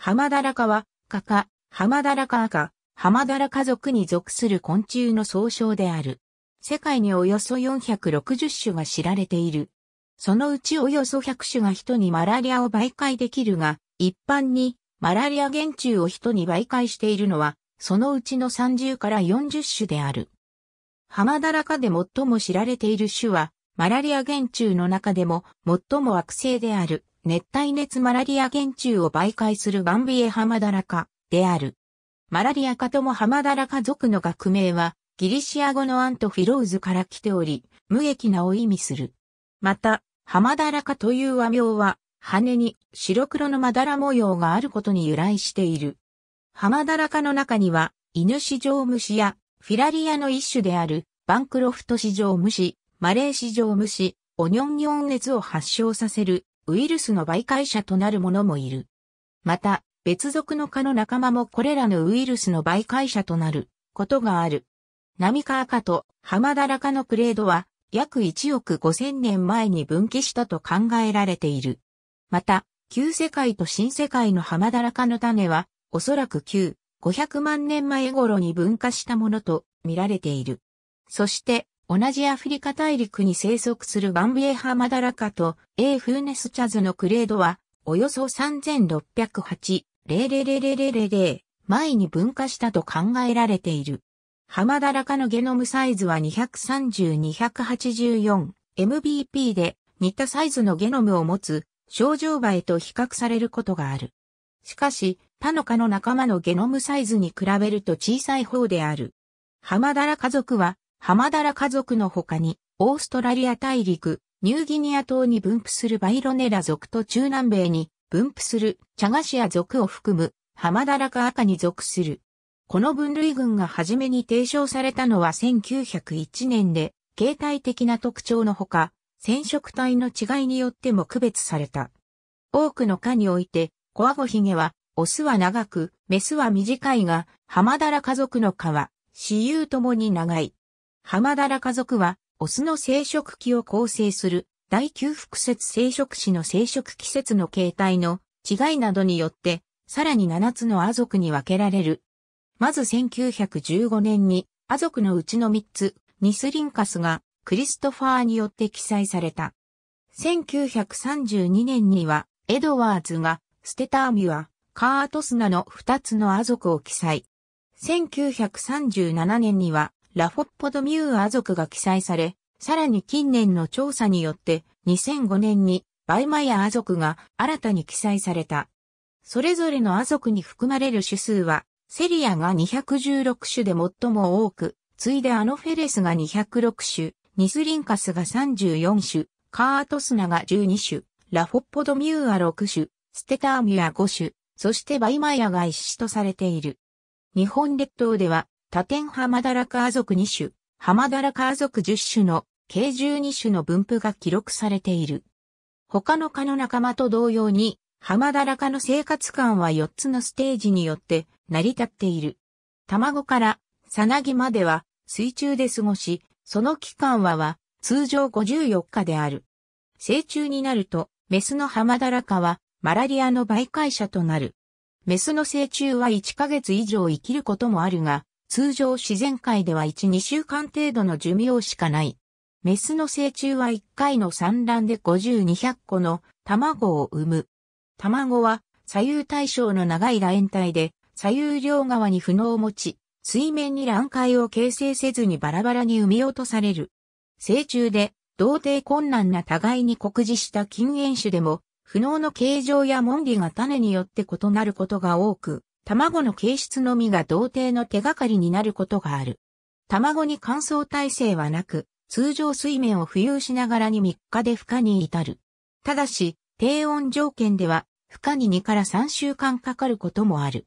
ハマダラカは、カカ、ラカアカ、ハマダラ家族に属する昆虫の総称である。世界におよそ460種が知られている。そのうちおよそ100種が人にマラリアを媒介できるが、一般にマラリア原虫を人に媒介しているのは、そのうちの30から40種である。ハマダラカで最も知られている種は、マラリア原虫の中でも最も惑星である。熱帯熱マラリア原虫を媒介するバンビエハマダラカである。マラリアカともハマダラカ族の学名は、ギリシア語のアントフィローズから来ており、無益なを意味する。また、ハマダラカという和名は、羽に白黒のまだら模様があることに由来している。ハマダラカの中には、犬市場虫やフィラリアの一種であるバンクロフト市場虫、マレー市場虫、オニョンニョン熱を発症させるウイルスの媒介者となるものもいる。また、別属の蚊の仲間もこれらのウイルスの媒介者となることがある。ナミカアカとハマダラカのクレードは約1億5000年前に分岐したと考えられている。また、旧世界と新世界のハマダラカの種は、おそらく旧500万年前頃に分化したものと見られている。そして、同じアフリカ大陸に生息するバンビエハマダラカと A フーネスチャズのクレードはおよそ3608、0 0 0 0 0 0前に分化したと考えられている。ハマダラカのゲノムサイズは230-284 MBP で似たサイズのゲノムを持つ症状バエと比較されることがある。しかし、他の科の仲間のゲノムサイズに比べると小さい方である。ハマダラ家族はハマダラ家族の他に、オーストラリア大陸、ニューギニア島に分布するバイロネラ族と中南米に分布するチャガシア族を含むハマダラカ赤に属する。この分類群が初めに提唱されたのは1901年で、形態的な特徴のほか、染色体の違いによっても区別された。多くの科において、コアゴヒゲは、オスは長く、メスは短いが、ハマダラ家族の科は、私有ともに長い。ハマダラ家族は、オスの生殖期を構成する、第九複節生殖子の生殖季節の形態の違いなどによって、さらに7つのア族に分けられる。まず1915年に、ア族のうちの3つ、ニスリンカスが、クリストファーによって記載された。1932年には、エドワーズが、ステターミュア、カートスナの2つのア族を記載。1937年には、ラフォッポドミューア族が記載され、さらに近年の調査によって2005年にバイマヤア族が新たに記載された。それぞれのア族に含まれる種数は、セリアが216種で最も多く、次いでアノフェレスが206種、ニスリンカスが34種、カートスナが12種、ラフォッポドミューア6種、ステターミュア5種、そしてバイマヤが一種とされている。日本列島では多天ハマダラカー族2種、ハマダラカー族10種の計12種の分布が記録されている。他の蚊の仲間と同様に、ハマダラカの生活感は4つのステージによって成り立っている。卵からさなぎまでは水中で過ごし、その期間はは通常54日である。成虫になると、メスのハマダラカはマラリアの媒介者となる。メスの成虫は1ヶ月以上生きることもあるが、通常自然界では1、2週間程度の寿命しかない。メスの成虫は1回の産卵で50、200個の卵を産む。卵は左右対称の長い楕円体で左右両側に不能を持ち、水面に卵塊を形成せずにバラバラに産み落とされる。成虫で、同定困難な互いに酷似した禁煙種でも、不能の形状や門理が種によって異なることが多く、卵の形質のみが童貞の手がかりになることがある。卵に乾燥耐性はなく、通常水面を浮遊しながらに3日で孵化に至る。ただし、低温条件では、孵化に2から3週間かかることもある。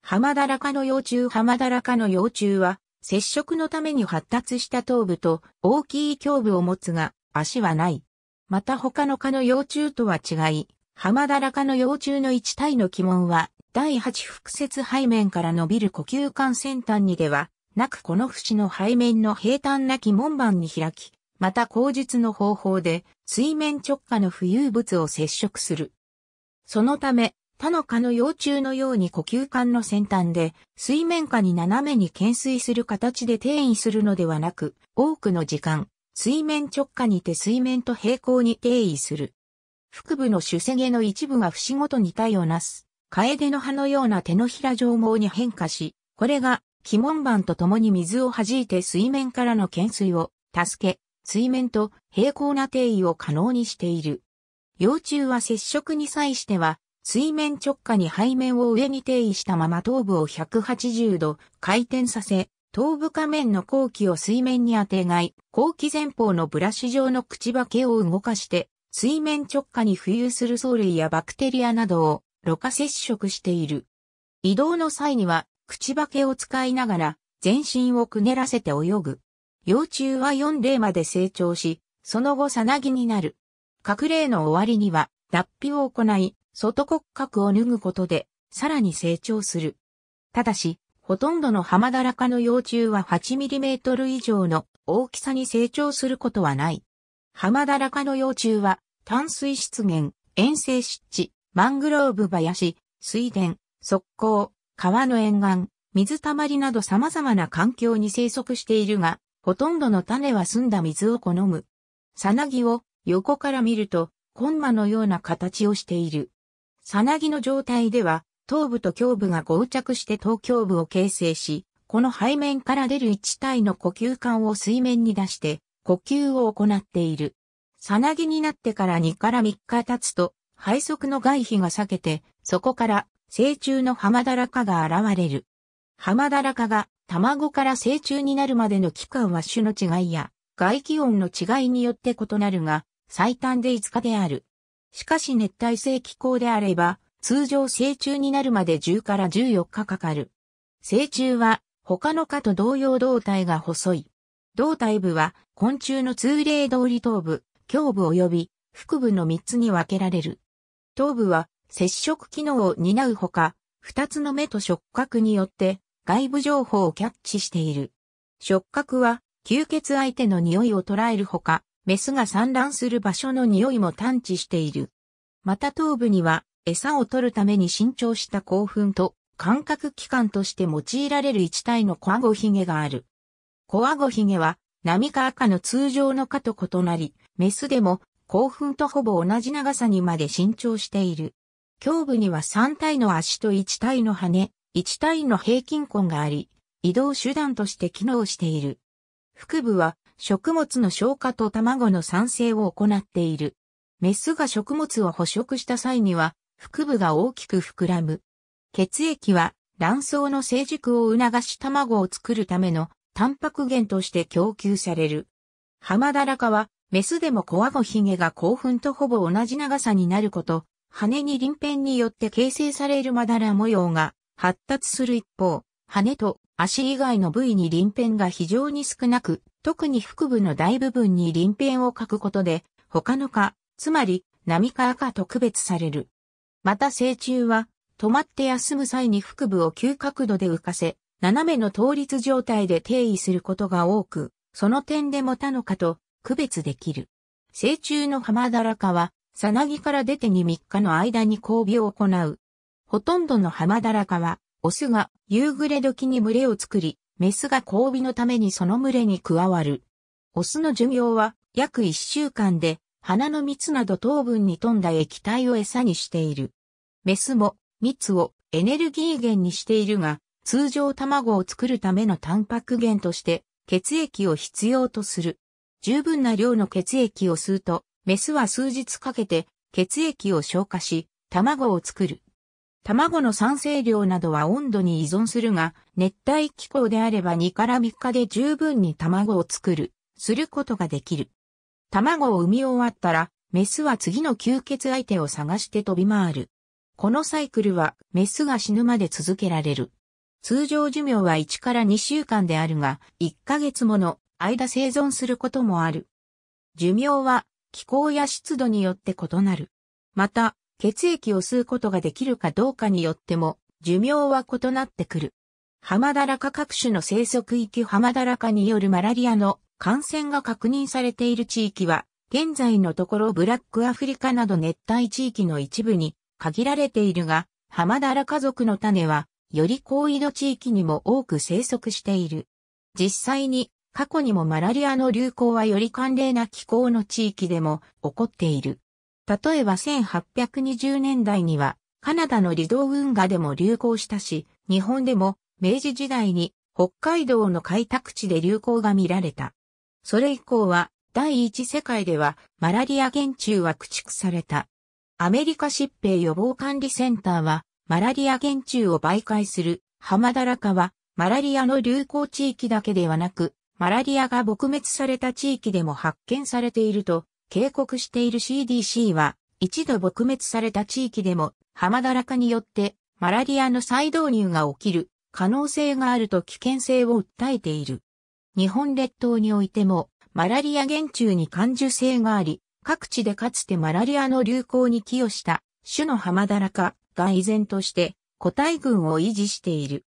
ハマダラ科の幼虫ハマダラ科の幼虫は、接触のために発達した頭部と大きい胸部を持つが、足はない。また他の科の幼虫とは違い、ハマダラ科の幼虫の1体の鬼門は第8複節背面から伸びる呼吸管先端にでは、なくこの節の背面の平坦なき門板に開き、また口述の方法で水面直下の浮遊物を接触する。そのため、他の蚊の幼虫のように呼吸管の先端で水面下に斜めに懸垂する形で転移するのではなく、多くの時間、水面直下にて水面と平行に定位する。腹部の主背毛の一部が節ごとに体をなす。カエデの葉のような手のひら状毛に変化し、これが、鬼門板と共に水を弾いて水面からの懸垂を助け、水面と平行な定位を可能にしている。幼虫は接触に際しては、水面直下に背面を上に定位したまま頭部を180度回転させ、頭部下面の後期を水面に当てがい、後期前方のブラシ状の口ばけを動かして、水面直下に浮遊する藻類やバクテリアなどをろ過接触している。移動の際には、口化けを使いながら、全身をくねらせて泳ぐ。幼虫は4例まで成長し、その後さなぎになる。各例の終わりには、脱皮を行い、外骨格を脱ぐことで、さらに成長する。ただし、ほとんどの浜だらかの幼虫は 8mm 以上の大きさに成長することはない。浜だらかの幼虫は、淡水湿原、遠征湿地、マングローブ林、水田、側溝、川の沿岸、水たまりなど様々な環境に生息しているが、ほとんどの種は澄んだ水を好む。サナギを横から見ると、コンマのような形をしている。サナギの状態では、頭部と胸部が合着して頭胸部を形成し、この背面から出る一体の呼吸管を水面に出して、呼吸を行っている。サナギになってから2から3日経つと、背側の外皮が裂けて、そこから成虫の浜だらかが現れる。浜だらかが卵から成虫になるまでの期間は種の違いや外気温の違いによって異なるが、最短で5日である。しかし熱帯性気候であれば、通常成虫になるまで10から14日かかる。成虫は他の蚊と同様胴体が細い。胴体部は昆虫の通例通り頭部、胸部及び腹部の3つに分けられる。頭部は接触機能を担うほか、二つの目と触覚によって外部情報をキャッチしている。触覚は吸血相手の匂いを捉えるほか、メスが産卵する場所の匂いも探知している。また頭部には餌を取るために伸長した興奮と感覚器官として用いられる一体のコアゴヒゲがある。コアゴヒゲは、波か赤の通常の蚊と異なり、メスでも興奮とほぼ同じ長さにまで伸長している。胸部には3体の足と1体の羽、1体の平均根があり、移動手段として機能している。腹部は食物の消化と卵の産生を行っている。メスが食物を捕食した際には腹部が大きく膨らむ。血液は卵巣の成熟を促し卵を作るためのタンパク源として供給される。ハマダラはメスでもコアゴヒゲが興奮とほぼ同じ長さになること、羽に鱗片によって形成されるまだら模様が発達する一方、羽と足以外の部位に鱗片が非常に少なく、特に腹部の大部分に鱗片を描くことで、他の蚊、つまり、波ミか赤と区別される。また成虫は、止まって休む際に腹部を急角度で浮かせ、斜めの倒立状態で定位することが多く、その点でも他の蚊と区別できる。成虫の浜だらかは、さなぎから出てに3日の間に交尾を行う。ほとんどの浜だらかは、オスが夕暮れ時に群れを作り、メスが交尾のためにその群れに加わる。オスの寿命は約1週間で、花の蜜など糖分に富んだ液体を餌にしている。メスも蜜をエネルギー源にしているが、通常卵を作るためのタンパク源として血液を必要とする。十分な量の血液を吸うと、メスは数日かけて血液を消化し、卵を作る。卵の酸性量などは温度に依存するが、熱帯気候であれば2から3日で十分に卵を作る、することができる。卵を産み終わったら、メスは次の吸血相手を探して飛び回る。このサイクルは、メスが死ぬまで続けられる。通常寿命は1から2週間であるが、1ヶ月もの間生存することもある。寿命は気候や湿度によって異なる。また、血液を吸うことができるかどうかによっても、寿命は異なってくる。ハマダラ各種の生息域ハマダラによるマラリアの感染が確認されている地域は、現在のところブラックアフリカなど熱帯地域の一部に限られているが、ハマダラ家族の種は、より高緯度地域にも多く生息している。実際に過去にもマラリアの流行はより寒冷な気候の地域でも起こっている。例えば1820年代にはカナダのリドウ運河でも流行したし、日本でも明治時代に北海道の開拓地で流行が見られた。それ以降は第一世界ではマラリア原虫は駆逐された。アメリカ疾病予防管理センターはマラリア原虫を媒介する浜田らかはマラリアの流行地域だけではなくマラリアが撲滅された地域でも発見されていると警告している CDC は、一度撲滅された地域でも浜だらかによってマラリアの再導入が起きる可能性があると危険性を訴えている。日本列島においてもマラリア原虫に感受性があり、各地でかつてマラリアの流行に寄与した種の浜だらかが依然として個体群を維持している。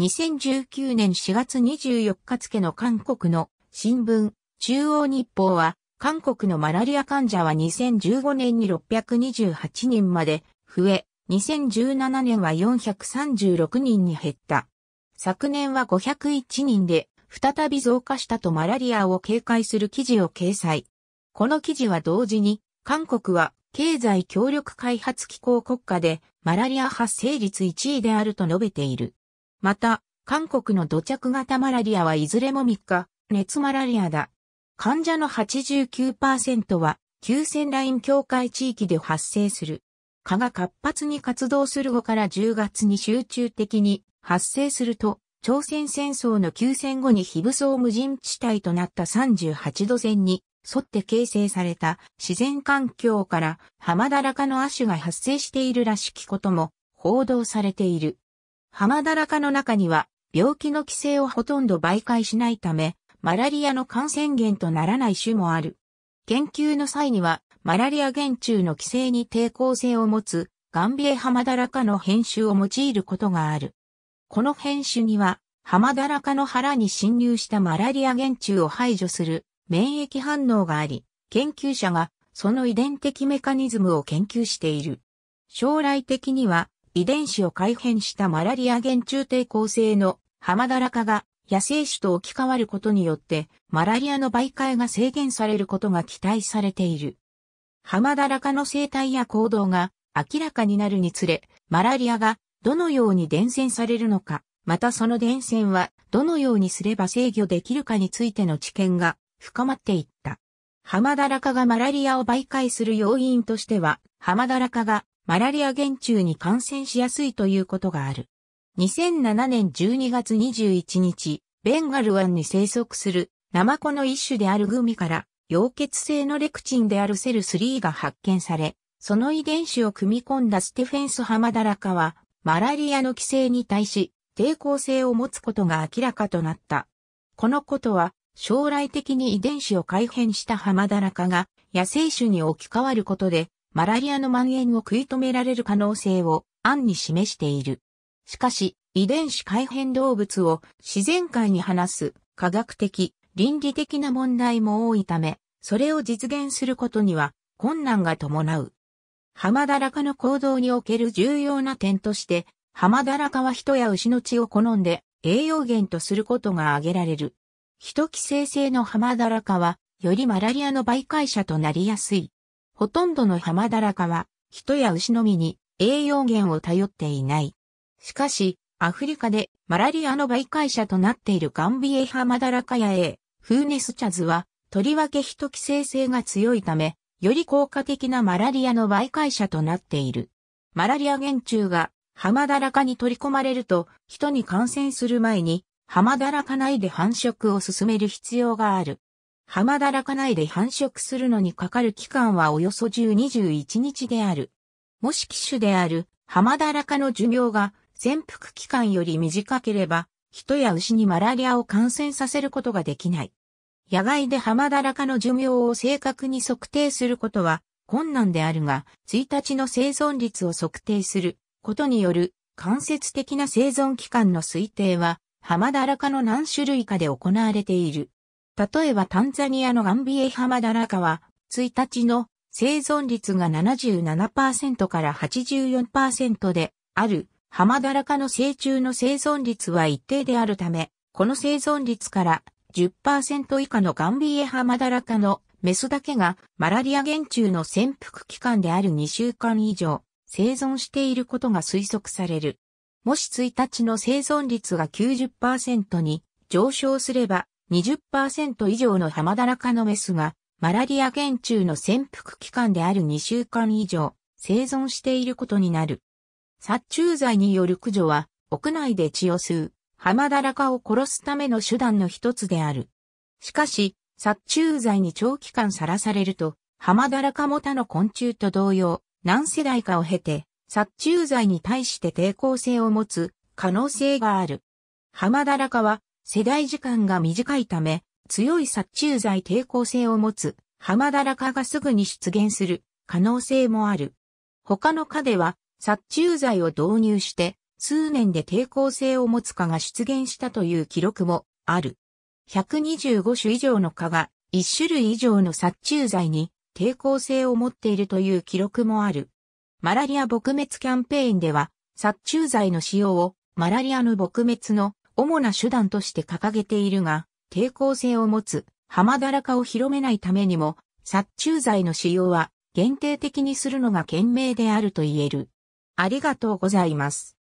2019年4月24日付の韓国の新聞、中央日報は、韓国のマラリア患者は2015年に628人まで増え、2017年は436人に減った。昨年は501人で、再び増加したとマラリアを警戒する記事を掲載。この記事は同時に、韓国は経済協力開発機構国家でマラリア発生率1位であると述べている。また、韓国の土着型マラリアはいずれも3日、熱マラリアだ。患者の89%は、急線ライン境界地域で発生する。蚊が活発に活動する後から10月に集中的に発生すると、朝鮮戦争の休戦後に非武装無人地帯となった38度線に沿って形成された自然環境から浜だらかの亜種が発生しているらしきことも報道されている。浜だらかの中には病気の規制をほとんど媒介しないため、マラリアの感染源とならない種もある。研究の際には、マラリア原虫の規制に抵抗性を持つ、ガンビエハマダラ科の変種を用いることがある。この変種には、ハマダラ科の腹に侵入したマラリア原虫を排除する免疫反応があり、研究者がその遺伝的メカニズムを研究している。将来的には、遺伝子を改変したマラリア原中抵抗性のハマダラカが野生種と置き換わることによって、マラリアの媒介が制限されることが期待されている。ハマダラカの生態や行動が明らかになるにつれ、マラリアがどのように伝染されるのか、またその伝染はどのようにすれば制御できるかについての知見が深まっていった。ハマダラカがマラリアを媒介する要因としては、ハマダラカがマラリア原虫に感染しやすいということがある。2007年12月21日、ベンガル湾に生息するナマコの一種であるグミから溶血性のレクチンであるセル3が発見され、その遺伝子を組み込んだステフェンスハマダラカは、マラリアの寄生に対し抵抗性を持つことが明らかとなった。このことは、将来的に遺伝子を改変したハマダラカが野生種に置き換わることでマラリアの蔓延を食い止められる可能性を案に示している。しかし、遺伝子改変動物を自然界に放す科学的、倫理的な問題も多いため、それを実現することには困難が伴う。ハマダラカの行動における重要な点として、ハマダラカは人や牛の血を好んで栄養源とすることが挙げられる。人寄生性のハマダラカは、よりマラリアの媒介者となりやすい。ほとんどの浜だらかは、人や牛のみに栄養源を頼っていない。しかし、アフリカでマラリアの媒介者となっているガンビエハマダラカヤエ、フーネスチャズは、とりわけ人寄生性が強いため、より効果的なマラリアの媒介者となっている。マラリア原虫がハマダラカに取り込まれると、人に感染する前に、ハマダラカ内で繁殖を進める必要がある。浜田らか内で繁殖するのにかかる期間はおよそ1021日である。もし機種である浜田らかの寿命が潜伏期間より短ければ、人や牛にマラリアを感染させることができない。野外で浜だらかの寿命を正確に測定することは困難であるが、1日の生存率を測定することによる間接的な生存期間の推定は、浜だらかの何種類かで行われている。例えばタンザニアのガンビエハマダラカは、1日の生存率が77%から84%である、ハマダラカの成虫の生存率は一定であるため、この生存率から10%以下のガンビエハマダラカのメスだけがマラリア原虫の潜伏期間である2週間以上生存していることが推測される。もし1日の生存率が90%に上昇すれば20%以上のハマダラのメスが、マラリア原虫の潜伏期間である2週間以上、生存していることになる。殺虫剤による駆除は、屋内で血を吸う、ハマダラを殺すための手段の一つである。しかし、殺虫剤に長期間さらされると、ハマダラも他の昆虫と同様、何世代かを経て、殺虫剤に対して抵抗性を持つ可能性がある。ハマダラは世代時間が短いため、強い殺虫剤抵抗性を持つ、ハマダラ科がすぐに出現する可能性もある。他の科では、殺虫剤を導入して、数年で抵抗性を持つ蚊が出現したという記録もある。125種以上の蚊が1種類以上の殺虫剤に抵抗性を持っているという記録もある。マラリア撲滅キャンペーンでは殺虫剤の使用をマラリアの撲滅の主な手段として掲げているが、抵抗性を持つ、浜だらかを広めないためにも、殺虫剤の使用は限定的にするのが賢明であると言える。ありがとうございます。